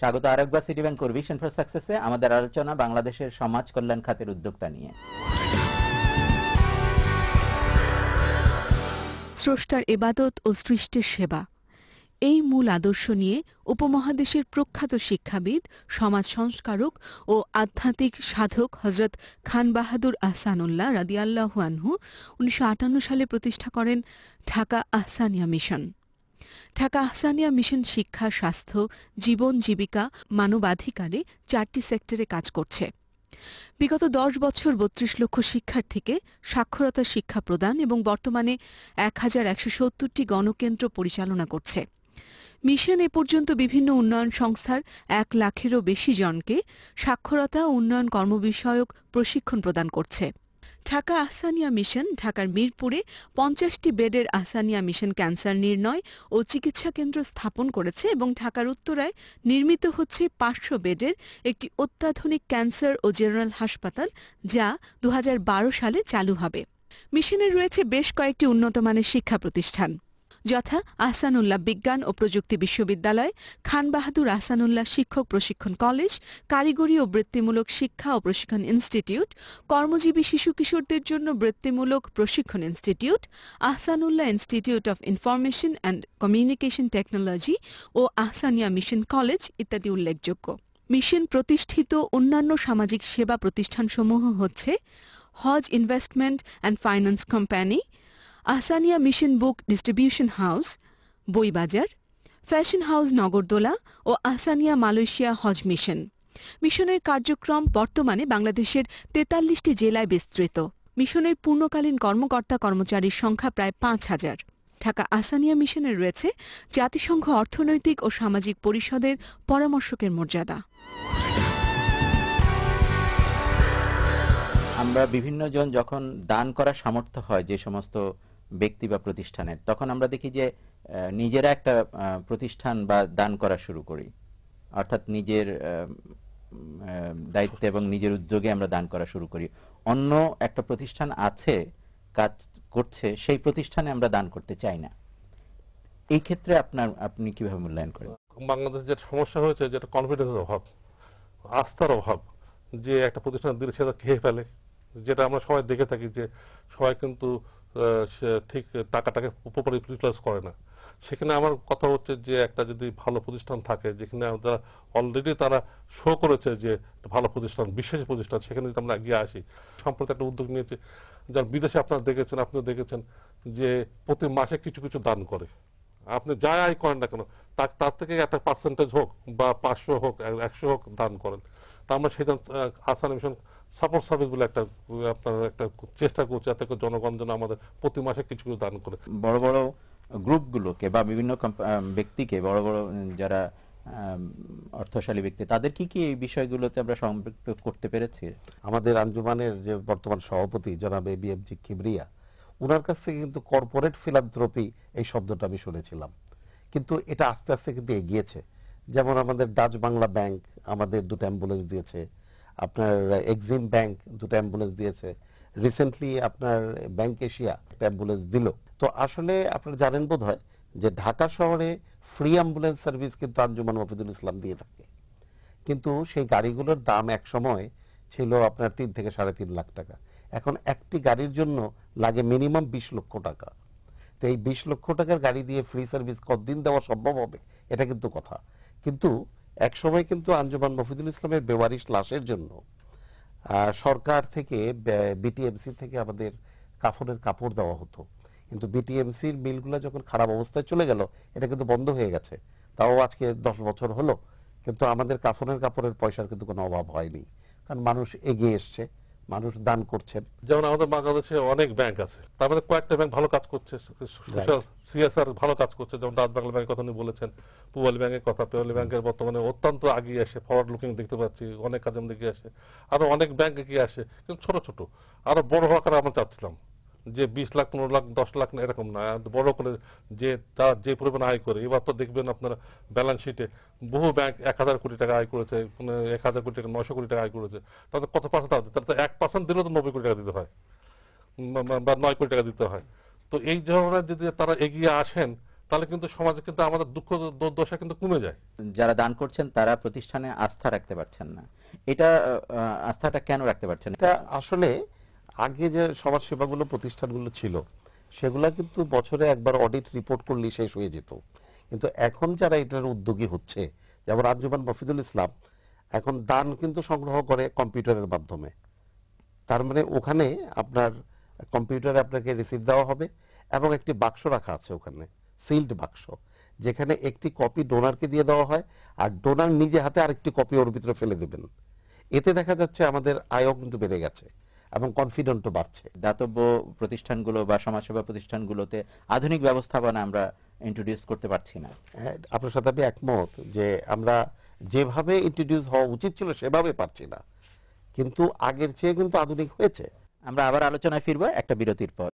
স্বাগত আরেকবার City Bank vision for সাকসেসে আমাদের আলোচনা বাংলাদেশের সমাজ কল্যাণ খাতের উদ্যোক্তা নিয়ে স্রষ্টার এবাদত ও সৃষ্টির সেবা এই মূল আদর্শ নিয়ে উপমহাদেশের প্রখ্যাত শিক্ষাবিদ সমাজ সংস্কারক ও আধ্যাত্মিক সাধক হজরত খান বাহাদুর আহসানুল্লাহ রাদিয়াল্লাহু আনহু উনিশশো সালে প্রতিষ্ঠা করেন ঢাকা আহসানিয়া মিশন ঢাকা আহসানিয়া মিশন শিক্ষা স্বাস্থ্য জীবন জীবিকা মানবাধিকারে চারটি সেক্টরে কাজ করছে বিগত দশ বছর বত্রিশ লক্ষ শিক্ষার্থীকে সাক্ষরতা শিক্ষা প্রদান এবং বর্তমানে এক হাজার একশো সত্তরটি গণকেন্দ্র পরিচালনা করছে মিশন এ পর্যন্ত বিভিন্ন উন্নয়ন সংস্থার এক লাখেরও বেশি জনকে সাক্ষরতা উন্নয়ন কর্মবিষয়ক প্রশিক্ষণ প্রদান করছে ঢাকা আহসানিয়া মিশন ঢাকার মিরপুরে পঞ্চাশটি বেডের আহসানিয়া মিশন ক্যান্সার নির্ণয় ও চিকিৎসা কেন্দ্র স্থাপন করেছে এবং ঢাকার উত্তরায় নির্মিত হচ্ছে পাঁচশো বেডের একটি অত্যাধুনিক ক্যান্সার ও জেনারেল হাসপাতাল যা দু সালে চালু হবে মিশনে রয়েছে বেশ কয়েকটি উন্নতমানের শিক্ষা প্রতিষ্ঠান যথা আহসানুল্লাহ বিজ্ঞান ও প্রযুক্তি বিশ্ববিদ্যালয় খান বাহাদুর আহসানুল্লাহ শিক্ষক প্রশিক্ষণ কলেজ কারিগরি ও বৃত্তিমূলক শিক্ষা ও প্রশিক্ষণ ইনস্টিটিউট কর্মজীবী শিশু কিশোরদের জন্য বৃত্তিমূলক প্রশিক্ষণ institute Ahsanullah institute of information and communication technology ও আহসানিয়া মিশন কলেজ ইত্যাদি উল্লেখযোগ্য মিশন প্রতিষ্ঠিত অন্যান্য সামাজিক সেবা প্রতিষ্ঠানসমূহ হচ্ছে Hajj investment and finance company Ahsania mission book distribution house Boibazar fashion house Nagordola ও আসানিয়া মালয়েশিয়া হজ মিশন মিশনের কার্যক্রম বর্তমানে বাংলাদেশের তেতাল্লিশটি জেলায় বিস্তৃত মিশনের পূর্ণকালীন কর্মকর্তা কর্মচারীর সংখ্যা প্রায় পাঁচ হাজার ঢাকা আসানিয়া মিশনে রয়েছে জাতিসংঘ অর্থনৈতিক ও সামাজিক পরিষদের পরামর্শকের মর্যাদা আমরা বিভিন্ন জন যখন দান করার সামর্থ্য হয় যে সমস্ত ব্যক্তি বা প্রতিষ্ঠানের তখন আমরা দেখি যে নিজেরা একটা প্রতিষ্ঠান বা দান করা শুরু করি অর্থাৎ নিজের দায়িত্বে এবং নিজের উদ্যোগে আমরা দান করা শুরু করি অন্য একটা প্রতিষ্ঠান আছে কাজ করছে সেই প্রতিষ্ঠানে আমরা দান করতে চাই না এই ক্ষেত্রে আপনার আপনি কিভাবে মূল্যায়ন করেন বাংলাদেশ যেটা সমস্যা হয়েছে যেটা কনফিডেন্সের অভাব আস্থার অভাব যে একটা প্রতিষ্ঠান দিলে সেটা খেয়ে ফেলে যেটা আমরা সবাই দেখে থাকি যে সবাই কিন্তু ঠিক টাকাটাকে প্রপারলি ইউটিলাইজ করে না সেখানে আমার কথা হচ্ছে যে একটা যদি ভালো প্রতিষ্ঠান থাকে যেখানে আমরা অলরেডি তারা শো করেছে যে ভালো প্রতিষ্ঠান বিশেষ প্রতিষ্ঠান সেখানে যদি আমরা এগিয়ে আসি সম্প্রতি একটা উদ্যোগ নিয়েছে যার বিদেশে আপনারা দেখেছেন আপনিও দেখেছেন যে প্রতি মাসে কিছু কিছু দান করে আপনি যা আয় করেন না কেন তার তার থেকে একটা পার্সেন্টেজ হোক বা পাঁচশো হোক একশো হোক দান করেন তা আমরা দান আসান মিশন সাপোর্ট সার্ভিসগুলো একটা আপনার একটা চেষ্টা করছে যাতে জনগণ যেন আমাদের প্রতি মাসে কিছু কিছু দান করে বড় বড় গ্রুপগুলোকে বা বিভিন্ন ব্যক্তিকে বড় বড় যারা অর্থশালী ব্যক্তি তাদের কি কি এই বিষয়গুলোতে আমরা সম্পৃক্ত করতে পেরেছি আমাদের আঞ্জুমানের যে বর্তমান সভাপতি জনাব A B M G Kibria ওনার কাছ থেকে কিন্তু কর্পোরেট ফিলান্থ্রপি এই শব্দটা আমি শুনেছিলাম কিন্তু এটা আস্তে আস্তে কিন্তু এগিয়েছে যেমন আমাদের ডাচ বাংলা ব্যাংক আমাদের দুটো অ্যাম্বুলেন্স দিয়েছে আপনার এক্সিম ব্যাংক দুটো অ্যাম্বুলেন্স দিয়েছে রিসেন্টলি আপনার ব্যাংক এশিয়া একটা অ্যাম্বুলেন্স দিল তো আসলে আপনারা জানেন বোধ হয় যে ঢাকা শহরে ফ্রি অ্যাম্বুলেন্স সার্ভিস কিন্তু আঞ্জুমান মফিদুল ইসলাম দিয়ে থাকে কিন্তু সেই গাড়িগুলোর দাম এক সময় ছিল আপনার তিন থেকে সাড়ে তিন লাখ টাকা এখন একটি গাড়ির জন্য লাগে মিনিমাম বিশ লক্ষ টাকা তো এই বিশ লক্ষ টাকার গাড়ি দিয়ে ফ্রি সার্ভিস কতদিন দেওয়া সম্ভব হবে এটা কিন্তু কথা কিন্তু এক সময় কিন্তু আঞ্জুমান মফিদুল ইসলামের বেওয়ারিশ লাশের জন্য সরকার থেকে বিটিএমসি থেকে আমাদের কাফনের কাপড় দেওয়া হতো কিন্তু বিটিএমসির মিলগুলো যখন খারাপ অবস্থায় চলে গেল এটা কিন্তু বন্ধ হয়ে গেছে তাও আজকে দশ বছর হলো কিন্তু আমাদের কাফনের কাপড়ের পয়সার কিন্তু কোনো অভাব হয়নি কারণ মানুষ এগিয়ে এসছে মানুষ দান করছেন যেমন আমাদের বাংলাদেশে অনেক ব্যাংক আছে তার মধ্যে মানে কয়েকটা ব্যাংক ভালো কাজ করছে সোশ্যাল সিএসআর ভালো কাজ করছে যেমন ডাচ বাংলা ব্যাংকের কথা বলেছেন পুবালি ব্যাংকের কথা পেয়াল ব্যাংকের বর্তমানে অত্যন্ত আগিয়ে আসে ফরওয়ার্ড লুকিং দেখতে পাচ্ছি অনেক কাজে এগিয়ে আসে আরো অনেক ব্যাংক এগিয়ে আসে কিন্তু ছোট ছোট আরো বড় হওয়ার আমরা চাচ্ছিলাম যে বিশ লাখ পনেরো লাখ দশ লাখ এরকম না বড় করে যে তারা যে পরিমাণ আয় করে এবার তো দেখবেন আপনারা ব্যালেন্স শিটে বহু ব্যাংক এক হাজার কোটি টাকা আয় করেছে মানে এক হাজার কোটি টাকা নশো কোটি টাকা আয় করেছে তাদের কত পার্সেন্ট তাদের তারা তো এক পার্সেন্ট দিলেও তো নব্বই কোটি টাকা দিতে হয় বা নয় কোটি টাকা দিতে হয় তো এই ধরনের যদি তারা এগিয়ে আসেন তাহলে কিন্তু সমাজে কিন্তু আমাদের দুঃখ দুর্দশা কিন্তু কমে যায় যারা দান করছেন তারা প্রতিষ্ঠানে আস্থা রাখতে পারছেন না এটা আস্থাটা কেন রাখতে পারছেন এটা আসলে আগে যে সমাজ সেবাগুলো প্রতিষ্ঠানগুলো ছিল সেগুলো কিন্তু বছরে একবার অডিট রিপোর্ট করলেই শেষ হয়ে যেত কিন্তু এখন যারা এটার উদ্যোগী হচ্ছে যেমন আঞ্জুমান মফিদুল ইসলাম এখন দান কিন্তু সংগ্রহ করে কম্পিউটারের মাধ্যমে তার মানে ওখানে আপনার কম্পিউটারে আপনাকে রিসিভ দেওয়া হবে এবং একটি বাক্স রাখা আছে ওখানে সিল্ড বাক্স যেখানে একটি কপি ডোনারকে দিয়ে দেওয়া হয় আর ডোনার নিজে হাতে আরেকটি কপি ওর ভিতরে ফেলে দেবেন এতে দেখা যাচ্ছে আমাদের আয়ও কিন্তু বেড়ে গেছে এবং কনফিডেন্টও বাড়ছে দাতব্য প্রতিষ্ঠানগুলো বা সমাজসেবা প্রতিষ্ঠানগুলোতে আধুনিক ব্যবস্থাপনা আমরা ইন্ট্রোডিউস করতে পারছি না হ্যাঁ, আপনার সাথে আমি একমত যে আমরা যেভাবে ইন্ট্রোডিউস হওয়া উচিত ছিল সেভাবে পারছি না কিন্তু আগের চেয়ে কিন্তু আধুনিক হয়েছে আমরা আবার আলোচনায় ফিরবো একটা বিরতির পর